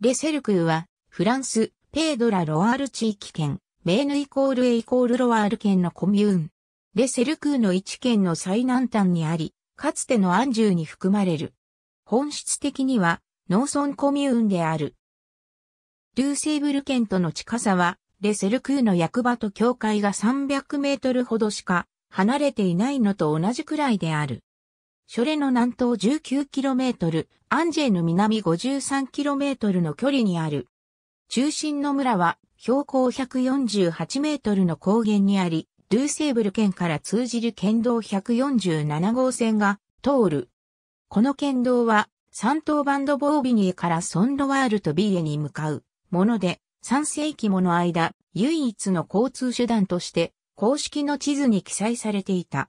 レセルクーは、フランス、ペードラ・ロワール地域圏、メーヌイコールエイコールロワール県のコミューン。レセルクーの一県の最南端にあり、かつてのアンジュに含まれる。本質的には、農村コミューンである。ルーセーブル県との近さは、レセルクーの役場と境界が300メートルほどしか離れていないのと同じくらいである。ショレの南東 19km、アンジェの南 53km の距離にある。中心の村は標高148メートルの高原にあり、ドゥーセーブル県から通じる県道147号線が通る。この県道は、三島バンドボービニエからソンロワールとビーエに向かうもので、3世紀もの間、唯一の交通手段として、公式の地図に記載されていた。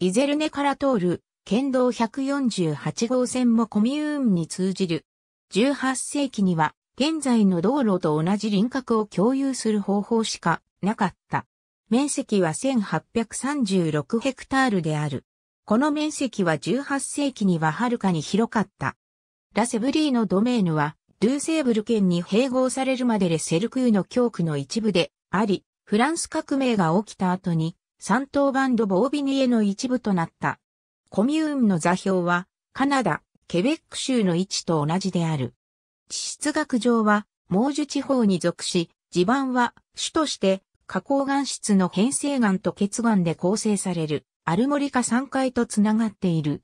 イゼルネから通る県道148号線もコミューンに通じる。18世紀には、現在の道路と同じ輪郭を共有する方法しかなかった。面積は1836ヘクタールである。この面積は18世紀にははるかに広かった。ラセブリーのドメーヌは、ドゥーセーブル県に併合されるまでレセルクーの教区の一部であり、フランス革命が起きた後に、三島バンドボービニエの一部となった。コミューンの座標は、カナダ、ケベック州の位置と同じである。地質学上は、毛樹地方に属し、地盤は、主として、花崗岩質の変成岩と結岩で構成される、アルモリカ3階とつながっている。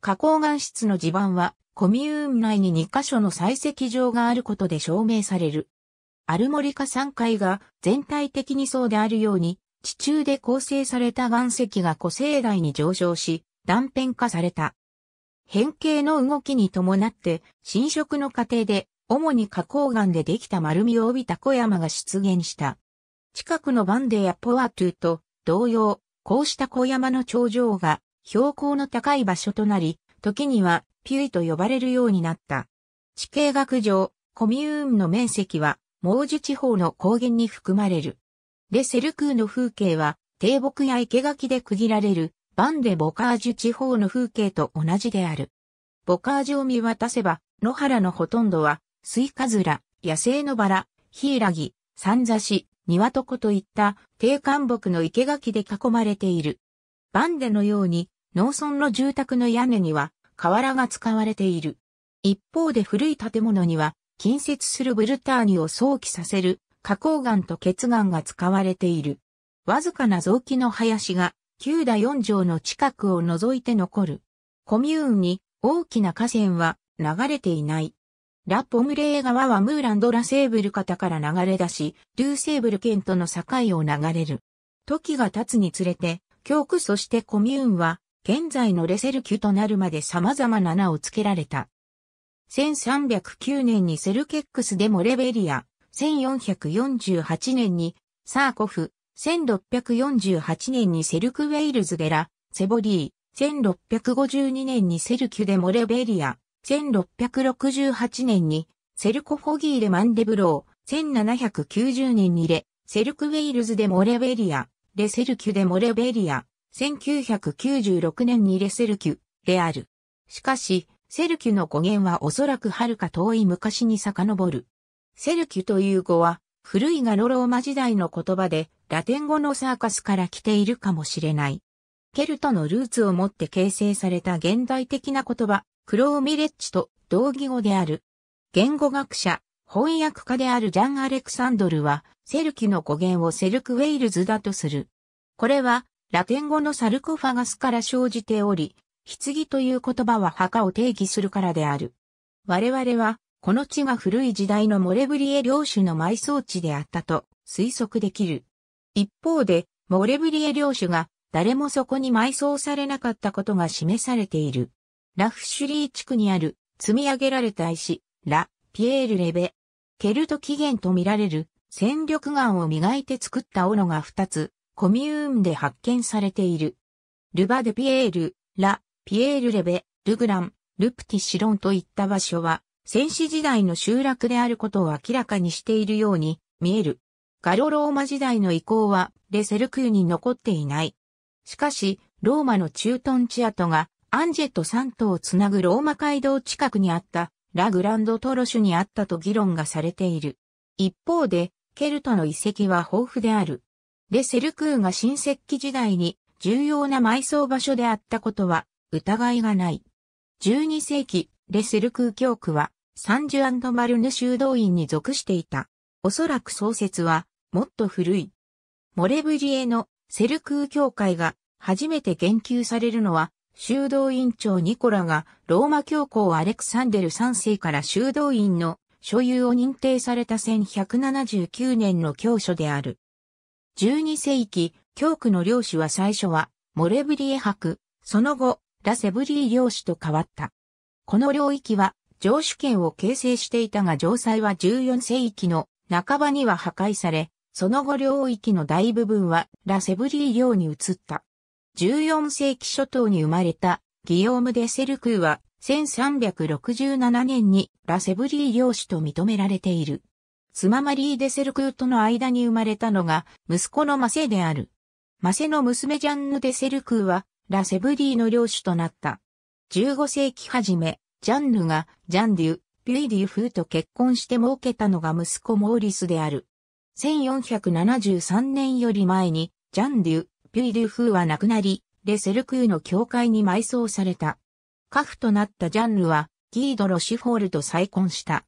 花崗岩質の地盤は、コミューン内に2箇所の採石場があることで証明される。アルモリカ3階が全体的にそうであるように、地中で構成された岩石が古生代に上昇し、断片化された。変形の動きに伴って侵食の過程で主に花崗岩でできた丸みを帯びた小山が出現した。近くのバンデやポワトゥと同様、こうした小山の頂上が標高の高い場所となり、時にはピュイと呼ばれるようになった。地形学上、コミューンの面積は、モージュ地方の高原に含まれる。レ・セルクーの風景は、低木や生垣で区切られるバンデ・ボカージュ地方の風景と同じである。ボカージュを見渡せば、野原のほとんどは、スイカズラ、野生のバラ、ヒイラギ、サンザシ、ニワトコといった低寒木の生垣で囲まれている。バンデのように、農村の住宅の屋根には、瓦が使われている。一方で古い建物には、近接するブルターニを想起させる花崗岩と血岩が使われている。わずかな雑木の林が九打四条の近くを除いて残る。コミューンに大きな河川は流れていない。ラ・ポムレー川はムーランド・ラ・セーブル方から流れ出し、ルーセーブル県との境を流れる。時が経つにつれて、教区そしてコミューンは、現在のレセルキュとなるまで様々な名を付けられた。1309年にセルケックスでモレベリア、1448年にサーコフ、1648年にセルクウェイルズゲラ、セボリー、1652年にセルキュデモレベリア、1668年にセルコフォギーレマンデブロー、1790年にレ、セルクウェイルズでモレベリア、レセルキュでモレベリア、1996年にレセルキュ、である。しかし、セルキュの語源はおそらく遥か遠い昔に遡る。セルキュという語は、古いガロローマ時代の言葉で、ラテン語のサーカスから来ているかもしれない。ケルトのルーツをもって形成された現代的な言葉、クローミレッジと同義語である。言語学者、翻訳家であるジャン・アレクサンドルは、セルキの語源をセルクウェイルズだとする。これは、ラテン語のサルコファガスから生じており、棺という言葉は墓を定義するからである。我々は、この地が古い時代のモレブリエ領主の埋葬地であったと推測できる。一方で、モレブリエ領主が誰もそこに埋葬されなかったことが示されている。ラフシュリー地区にある積み上げられた石、ラ・ピエール・レベ。ケルト起源とみられる戦力岩を磨いて作った斧が2つ、コミューンで発見されている。ルバ・デ・ピエール、ラ・ピエール・レベ、ルグラン、ルプティ・シロンといった場所は、戦死時代の集落であることを明らかにしているように見える。ガロローマ時代の遺構はレセルクーに残っていない。しかし、ローマのンチ地跡がアンジェとトン島をつなぐローマ街道近くにあったラグランドトロシュにあったと議論がされている。一方で、ケルトの遺跡は豊富である。レセルクーが新石器時代に重要な埋葬場所であったことは疑いがない。12世紀、レセル空教区は、サンジュマルヌ修道院に属していた。おそらく創設は、もっと古い。モレブリエのセル空教会が初めて言及されるのは、修道院長ニコラがローマ教皇アレクサンデル3世から修道院の所有を認定された1179年の教書である。12世紀、教区の領主は最初はモレブリエ博、その後、ラセブリー領主と変わった。この領域は上主権を形成していたが城塞は14世紀の半ばには破壊され、その後領域の大部分はラセブリー領に移った。14世紀初頭に生まれたギヨーム・デ・セルクーは1367年にラセブリー領主と認められている。スママリー・デ・セルクーとの間に生まれたのが息子のマセである。マセの娘ジャンヌ・デ・セルクーはラセブリーの領主となった。15世紀初め、ジャンヌがジャンデュ、ピュイデュ風と結婚して儲けたのが息子モーリスである。1473年より前に、ジャンデュ、ピュイデュ風は亡くなり、レセルクーの教会に埋葬された。家父となったジャンヌは、ギード・ロシフォールと再婚した。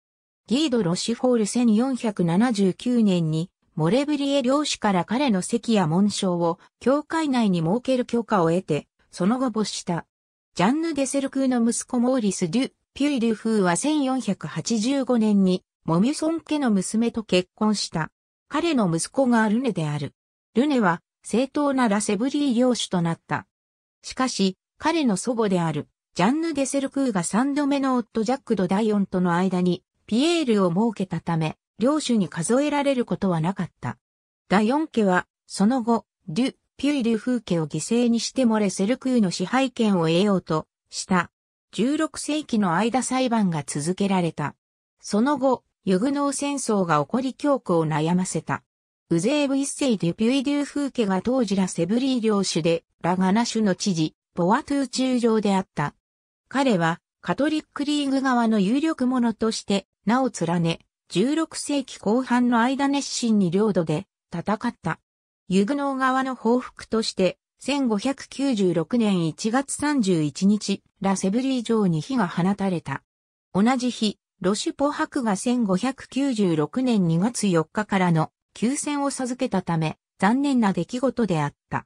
ギード・ロシフォール1479年に、モレブリエ領主から彼の席や紋章を教会内に設ける許可を得て、その後没した。ジャンヌ・デセルクーの息子モーリス・デュ・ピュイ・デュフーは1485年にモミュソン家の娘と結婚した。彼の息子がルネである。ルネは正当なラセブリー領主となった。しかし、彼の祖母であるジャンヌ・デセルクーが三度目の夫ジャック・ド・ダイオンとの間にピエールを設けたため、領主に数えられることはなかった。ダイオン家は、その後、デュ・ピュイ・リュフーケを犠牲にしてもレセルクーの支配権を得ようとした。16世紀の間裁判が続けられた。その後、ユグノー戦争が起こり教皇を悩ませた。ウゼーブ一世デュピュイ・リュフーケが当時ラセブリー領主で、ラガナ州の知事、ボワトゥー中将であった。彼は、カトリックリーグ側の有力者として、名を連ね、16世紀後半の間熱心に領土で戦った。ユグノー側の報復として、1596年1月31日、ラセブリー城に火が放たれた。同じ日、ロシュポ博が1596年2月4日からの休戦を授けたため、残念な出来事であった。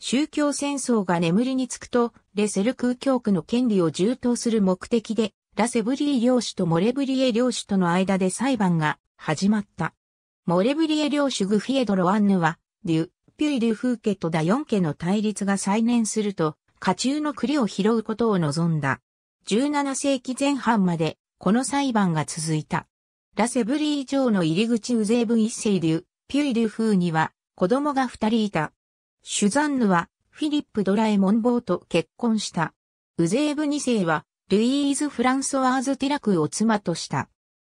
宗教戦争が眠りにつくと、レセル空教区の権利を充当する目的で、ラセブリー領主とモレブリエ領主との間で裁判が始まった。モレブリエ領主グフィエド・ロアンヌは、リュ、ピュイ・リュ・フーケとダヨン家の対立が再燃すると、家中の栗を拾うことを望んだ。17世紀前半まで、この裁判が続いた。ラセブリー城の入り口ウゼーブ一世ュ、ピュイ・リュ・フーには、子供が二人いた。シュザンヌは、フィリップ・ドラエモン・ボーと結婚した。ウゼーブ二世は、ルイーズ・フランソワーズ・ティラクを妻とした。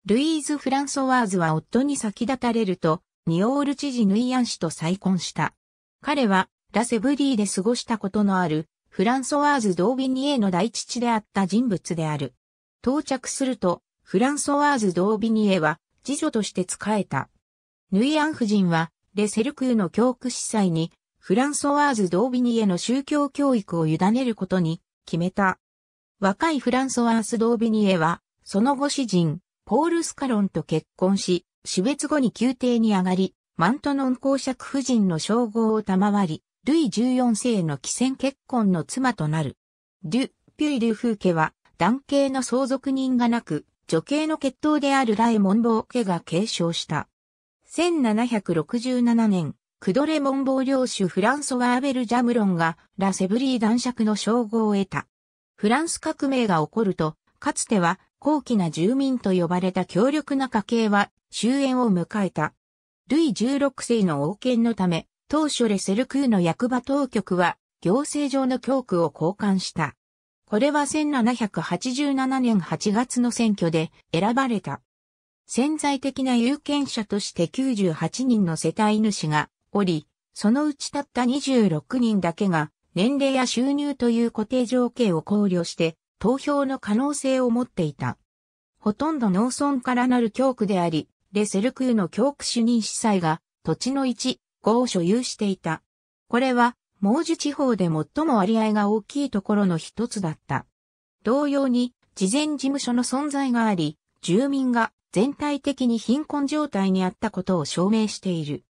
ルイーズ・フランソワーズは夫に先立たれると、ニオール知事ヌイアン氏と再婚した。彼は、ラセブリーで過ごしたことのある、フランソワーズ・ドービニエの大父であった人物である。到着すると、フランソワーズ・ドービニエは、次女として仕えた。ヌイアン夫人は、レ・セルクーの教区司祭に、フランソワーズ・ドービニエの宗教教育を委ねることに、決めた。若いフランソワーズ・ドービニエは、その後詩人、ポール・スカロンと結婚し、死別後に宮廷に上がり、マントノン公爵夫人の称号を賜り、ルイ14世の既戦結婚の妻となる。デュ・ピュイ・ルフーケは、男系の相続人がなく、女系の血統であるライ・モンボー家が継承した。1767年、クドレ・モンボウ領主フランソワ・アベル・ジャムロンが、ラ・セブリー男爵の称号を得た。フランス革命が起こると、かつては高貴な住民と呼ばれた強力な家系は終焉を迎えた。ルイ16世の王権のため、当初レセルクーの役場当局は、行政上の教区を交換した。これは1787年8月の選挙で選ばれた。潜在的な有権者として98人の世帯主がおり、そのうちたった26人だけが年齢や収入という固定条件を考慮して投票の可能性を持っていた。ほとんど農村からなる教区であり、レ・セルクーの教区主任司祭が土地の一、号を所有していた。これは、毛樹地方で最も割合が大きいところの一つだった。同様に、事前事務所の存在があり、住民が全体的に貧困状態にあったことを証明している。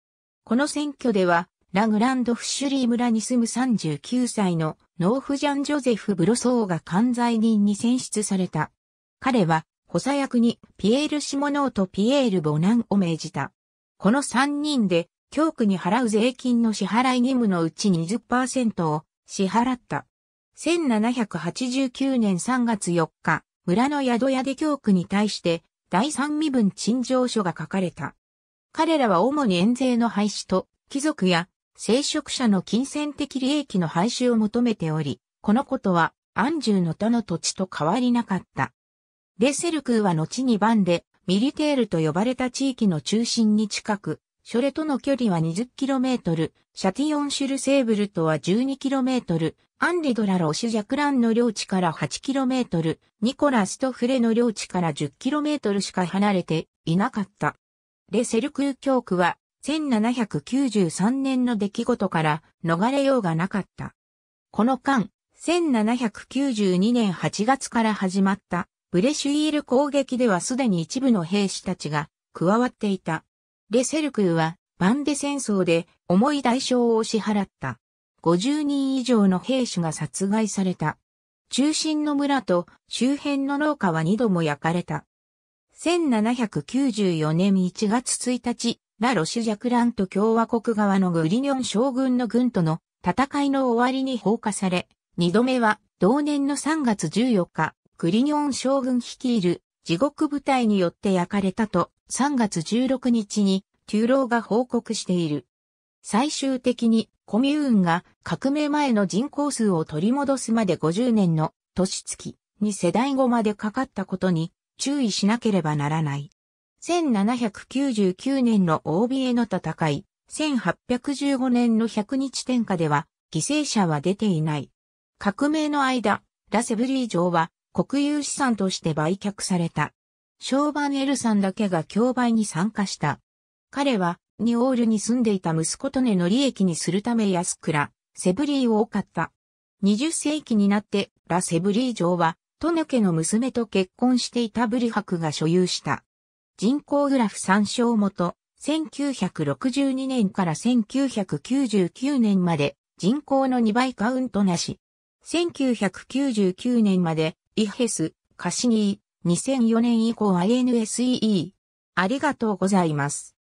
この選挙では、ラグランドフシュリー村に住む39歳のノーフジャン・ジョゼフ・ブロソーが関在人に選出された。彼は補佐役にピエール・シモノーとピエール・ボナンを命じた。この三人で、教区に払う税金の支払い義務のうち20%を支払った。1789年3月4日、村の宿屋で教区に対して、第三身分陳情書が書かれた。彼らは主に遠税の廃止と、貴族や聖職者の金銭的利益の廃止を求めており、このことは安住の他の土地と変わりなかった。レセルクーは後にバンミリテールと呼ばれた地域の中心に近く、それとの距離は 20km、シャティオンシュルセーブルとは 12km、アンリドラロシュ・ジャクランの領地から 8km、ニコラ・ストフレの領地から 10km しか離れていなかった。レセルクー教区は1793年の出来事から逃れようがなかった。この間、1792年8月から始まったブレシュイール攻撃ではすでに一部の兵士たちが加わっていた。レセルクーはバンデ戦争で重い代償を支払った。50人以上の兵士が殺害された。中心の村と周辺の農家は2度も焼かれた。1794年1月1日、ラ・ロシュ・ジャクラント共和国側のグリニョン将軍の軍との戦いの終わりに放火され、2度目は同年の3月14日、グリニョン将軍率いる地獄部隊によって焼かれたと3月16日にテューローが報告している。最終的にコミューンが革命前の人口数を取り戻すまで50年の年月に世代後までかかったことに注意しなければならない。1799年の大ビエの戦い、1815年の100日天下では犠牲者は出ていない。革命の間、ラセブリー城は国有資産として売却された。ショーバンエルさんだけが競売に参加した。彼は、ニオールに住んでいた息子とねの利益にするため安倉、セブリーを多かった。20世紀になって、ラ・セブリー城は、トネ家の娘と結婚していたブリハクが所有した。人口グラフ参照元、1962年から1999年まで人口の2倍カウントなし。1999年までイヘス、カシニー、2004年以降 INSEE。ありがとうございます。